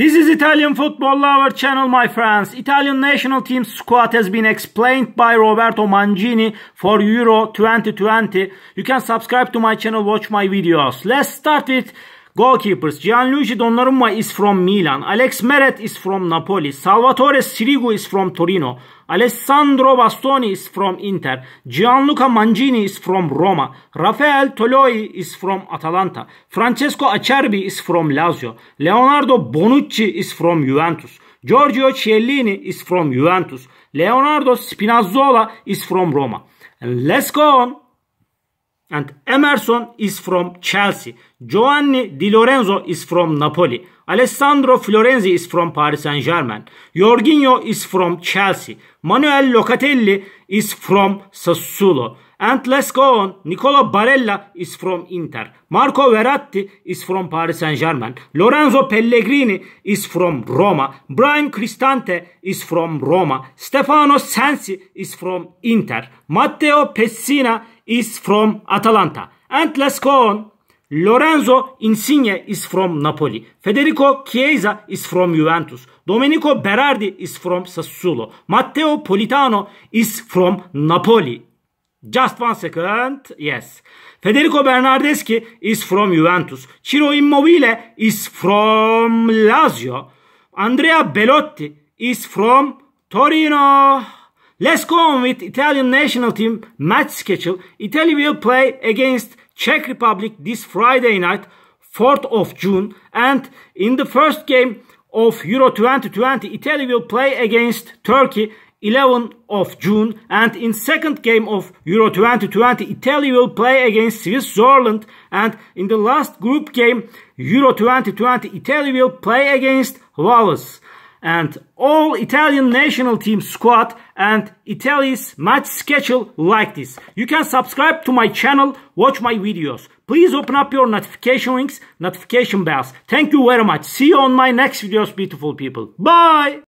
This is Italian Football Lover channel, my friends. Italian national team squad has been explained by Roberto Mangini for Euro 2020. You can subscribe to my channel, watch my videos. Let's start with Goalkeepers Gianluigi Donnarumma is from Milan. Alex Meret is from Napoli. Salvatore Sirigu is from Torino. Alessandro Bastoni is from Inter. Gianluca Mangini is from Roma. Rafael Toloi is from Atalanta. Francesco Acerbi is from Lazio. Leonardo Bonucci is from Juventus. Giorgio Chiellini is from Juventus. Leonardo Spinazzola is from Roma. And let's go on. And Emerson is from Chelsea. Giovanni Di Lorenzo is from Napoli. Alessandro Florenzi is from Paris Saint-Germain. Jorginho is from Chelsea. Manuel Locatelli is from Sassuolo. And let's go on. Nicola Barella is from Inter. Marco Verratti is from Paris Saint-Germain. Lorenzo Pellegrini is from Roma. Brian Cristante is from Roma. Stefano Sensi is from Inter. Matteo Pessina is from Atalanta. And let's go on. Lorenzo Insigne is from Napoli. Federico Chiesa is from Juventus. Domenico Berardi is from Sassuolo. Matteo Politano is from Napoli. Just one second. Yes. Federico Bernardeschi is from Juventus. Ciro Immobile is from Lazio. Andrea Belotti is from Torino. Let's go on with Italian national team match schedule. Italy will play against Czech Republic this Friday night, 4th of June. And in the first game of Euro 2020, Italy will play against Turkey 11 of June and in second game of Euro 2020 Italy will play against Switzerland and in the last group game Euro 2020 Italy will play against Wales and all Italian national team squad and Italy's match schedule like this. You can subscribe to my channel, watch my videos. Please open up your notification links, notification bells. Thank you very much. See you on my next videos, beautiful people. Bye!